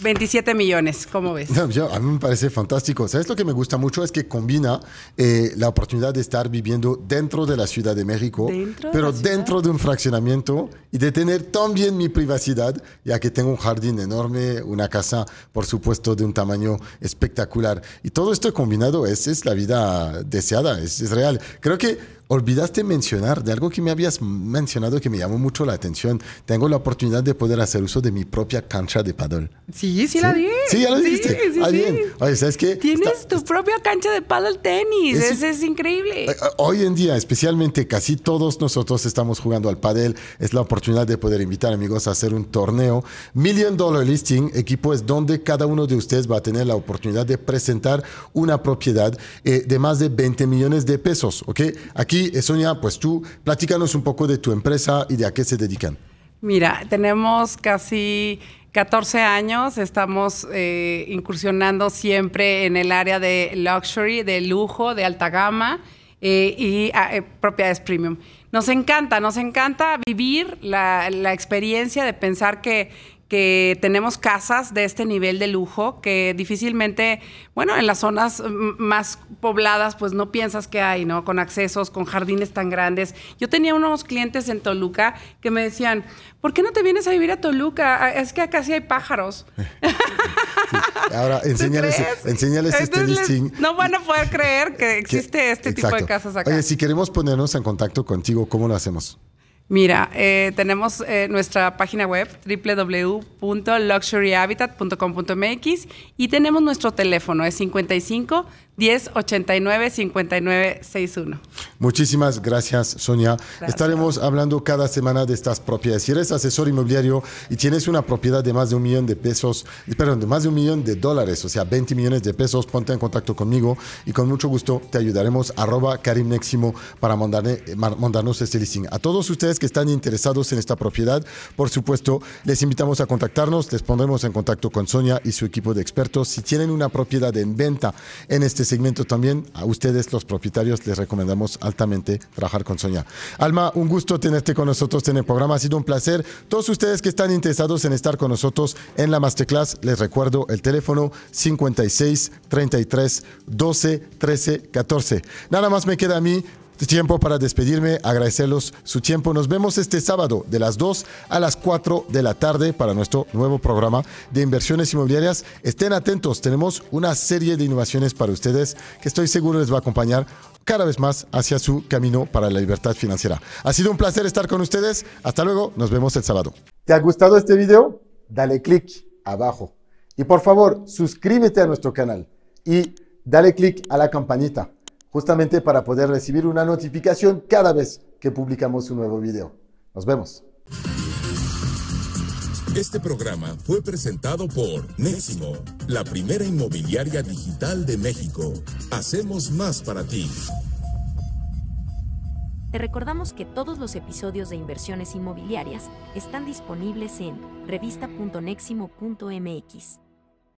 S1: 27 millones, ¿cómo ves?
S2: a mí me parece fantástico. ¿Sabes lo que me gusta mucho? Es que combina eh, la oportunidad de estar viviendo dentro de la Ciudad de México, pero dentro de un fraccionamiento y de tener también mi privacidad, ya que tengo un jardín enorme, una casa, por supuesto, de un tamaño espectacular. Y todo esto combinado es, es la vida deseada, es, es real. Creo que olvidaste mencionar de algo que me habías mencionado que me llamó mucho la atención. Tengo la oportunidad de poder hacer uso de mi propia cancha de paddle.
S1: Sí, sí, la di. Sí, ya lo dijiste. bien.
S2: ¿sabes qué? Tienes
S1: tu propia cancha de paddle tenis. Es... es increíble. Eh, eh,
S2: hoy en día, especialmente, casi todos nosotros estamos jugando al paddle. Es la oportunidad de poder invitar amigos a hacer un torneo. Million Dollar Listing, equipo, es donde cada uno de ustedes va a tener la oportunidad de presentar una propiedad eh, de más de 20 millones de pesos. ¿Ok? Aquí y eh, Sonia, pues tú platícanos un poco de tu empresa y de a qué se dedican.
S1: Mira, tenemos casi 14 años, estamos eh, incursionando siempre en el área de luxury, de lujo, de alta gama eh, y ah, propiedades premium. Nos encanta, nos encanta vivir la experiencia de pensar que que tenemos casas de este nivel de lujo que difícilmente, bueno, en las zonas mm, más pobladas pues no piensas que hay, ¿no? Con accesos, con jardines tan grandes. Yo tenía unos clientes en Toluca que me decían, ¿por qué no te vienes a vivir a Toluca? Es que acá sí hay pájaros.
S2: Ahora, enséñales, este listing.
S1: No van a poder creer que existe este tipo de casas acá. Oye,
S2: si queremos ponernos en contacto contigo, ¿cómo lo hacemos?
S1: Mira, eh, tenemos eh, nuestra página web www.luxuryhabitat.com.mx y tenemos nuestro teléfono, es 55 10-89-59-61
S2: Muchísimas gracias, Sonia. Estaremos hablando cada semana de estas propiedades. Si eres asesor inmobiliario y tienes una propiedad de más de un millón de pesos, perdón, de más de un millón de dólares, o sea, 20 millones de pesos, ponte en contacto conmigo y con mucho gusto te ayudaremos. Arroba Karim para eh, mandarnos este listing. A todos ustedes que están interesados en esta propiedad, por supuesto, les invitamos a contactarnos, les pondremos en contacto con Sonia y su equipo de expertos. Si tienen una propiedad en venta en este segmento también, a ustedes los propietarios les recomendamos altamente trabajar con Soña. Alma, un gusto tenerte con nosotros en el programa, ha sido un placer. Todos ustedes que están interesados en estar con nosotros en la masterclass, les recuerdo el teléfono 56 33 12 13 14. Nada más me queda a mí Tiempo para despedirme, agradecerlos su tiempo. Nos vemos este sábado de las 2 a las 4 de la tarde para nuestro nuevo programa de inversiones inmobiliarias. Estén atentos, tenemos una serie de innovaciones para ustedes que estoy seguro les va a acompañar cada vez más hacia su camino para la libertad financiera. Ha sido un placer estar con ustedes. Hasta luego, nos vemos el sábado. ¿Te ha gustado este video? Dale click abajo. Y por favor, suscríbete a nuestro canal y dale click a la campanita justamente para poder recibir una notificación cada vez que publicamos un nuevo video. Nos vemos.
S4: Este programa fue presentado por Neximo, la primera inmobiliaria digital de México. Hacemos más para ti.
S1: Te recordamos que todos los episodios de inversiones inmobiliarias están disponibles en revista.neximo.mx.